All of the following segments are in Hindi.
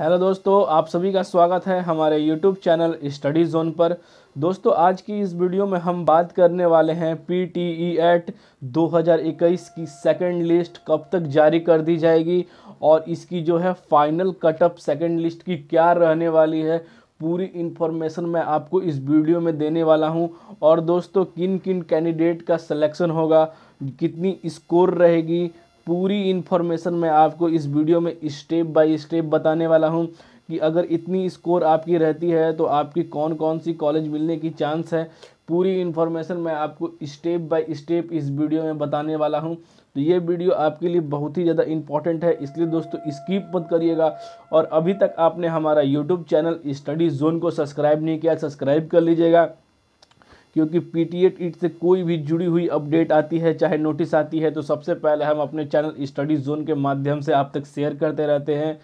हेलो दोस्तों आप सभी का स्वागत है हमारे यूट्यूब चैनल स्टडी जोन पर दोस्तों आज की इस वीडियो में हम बात करने वाले हैं पी टी ई एट दो की सेकंड लिस्ट कब तक जारी कर दी जाएगी और इसकी जो है फाइनल कटअप सेकंड लिस्ट की क्या रहने वाली है पूरी इन्फॉर्मेशन मैं आपको इस वीडियो में देने वाला हूं और दोस्तों किन किन कैंडिडेट का सिलेक्शन होगा कितनी स्कोर रहेगी पूरी इन्फॉर्मेशन मैं आपको इस वीडियो में स्टेप बाय स्टेप बताने वाला हूँ कि अगर इतनी स्कोर आपकी रहती है तो आपकी कौन कौन सी कॉलेज मिलने की चांस है पूरी इन्फॉर्मेशन मैं आपको स्टेप बाय स्टेप इस वीडियो में बताने वाला हूं तो ये वीडियो आपके लिए बहुत ही ज़्यादा इंपॉर्टेंट है इसलिए दोस्तों स्किप मत करिएगा और अभी तक आपने हमारा यूट्यूब चैनल स्टडी जोन को सब्सक्राइब नहीं किया सब्सक्राइब कर लीजिएगा क्योंकि पी टी एट से कोई भी जुड़ी हुई अपडेट आती है चाहे नोटिस आती है तो सबसे पहले हम अपने चैनल स्टडी जोन के माध्यम से आप तक शेयर करते रहते हैं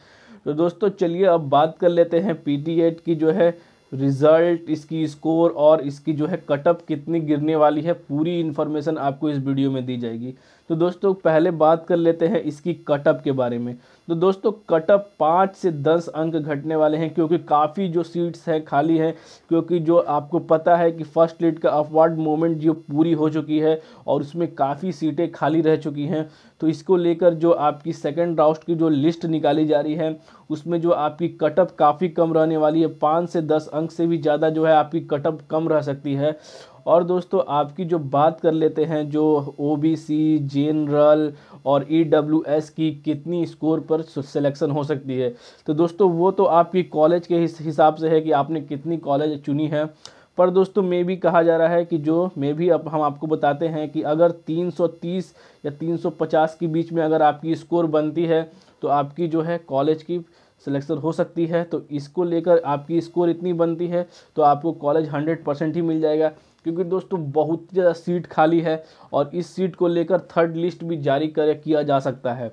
तो दोस्तों चलिए अब बात कर लेते हैं पी टी की जो है रिज़ल्ट इसकी स्कोर और इसकी जो है कटअप कितनी गिरने वाली है पूरी इन्फॉर्मेशन आपको इस वीडियो में दी जाएगी तो दोस्तों पहले बात कर लेते हैं इसकी कटअप के बारे में तो दोस्तों कटअप पाँच से दस अंक घटने वाले हैं क्योंकि काफ़ी जो सीट्स हैं खाली हैं क्योंकि जो आपको पता है कि फर्स्ट लीड का अपवार्ड मोमेंट जो पूरी हो चुकी है और उसमें काफ़ी सीटें खाली रह चुकी हैं तो इसको लेकर जो आपकी सेकेंड राउस्ट की जो लिस्ट निकाली जा रही है उसमें जो आपकी कटअप काफ़ी कम रहने वाली है पाँच से दस अंक अंक से भी ज़्यादा जो है आपकी कटअप कम रह सकती है और दोस्तों आपकी जो बात कर लेते हैं जो ओ बी सी जनरल और ई डब्ल्यू एस की कितनी स्कोर पर सिलेक्शन हो सकती है तो दोस्तों वो तो आपकी कॉलेज के हिसाब से है कि आपने कितनी कॉलेज चुनी है पर दोस्तों मे भी कहा जा रहा है कि जो मे भी अब हम आपको बताते हैं कि अगर 330 या 350 के बीच में अगर आपकी स्कोर बनती है तो आपकी जो है कॉलेज की सिलेक्शन हो सकती है तो इसको लेकर आपकी स्कोर इतनी बनती है तो आपको कॉलेज हंड्रेड परसेंट ही मिल जाएगा क्योंकि दोस्तों बहुत ज़्यादा सीट खाली है और इस सीट को लेकर थर्ड लिस्ट भी जारी कर किया जा सकता है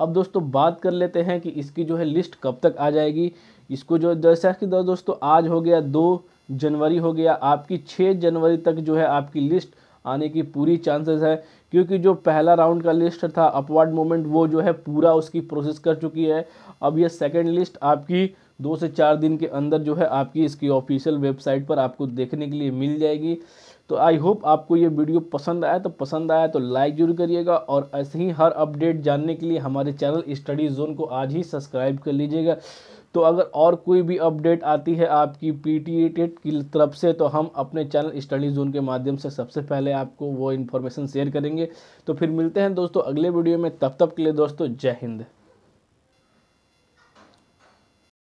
अब दोस्तों बात कर लेते हैं कि इसकी जो है लिस्ट कब तक आ जाएगी इसको जो जैसा कि दोस्तों आज हो गया दो जनवरी हो गया आपकी छः जनवरी तक जो है आपकी लिस्ट आने की पूरी चांसेस है क्योंकि जो पहला राउंड का लिस्ट था अपवर्ड मोमेंट वो जो है पूरा उसकी प्रोसेस कर चुकी है अब ये सेकेंड लिस्ट आपकी दो से चार दिन के अंदर जो है आपकी इसकी ऑफिशियल वेबसाइट पर आपको देखने के लिए मिल जाएगी तो आई होप आपको ये वीडियो पसंद आया तो पसंद आया तो लाइक जरूर करिएगा और ऐसे ही हर अपडेट जानने के लिए हमारे चैनल स्टडी जोन को आज ही सब्सक्राइब कर लीजिएगा तो अगर और कोई भी अपडेट आती है आपकी पी टी e टेट की तरफ से तो हम अपने चैनल स्टडी जोन के माध्यम से सबसे पहले आपको वो इन्फॉर्मेशन शेयर करेंगे तो फिर मिलते हैं दोस्तों अगले वीडियो में तब तक के लिए दोस्तों जय हिंद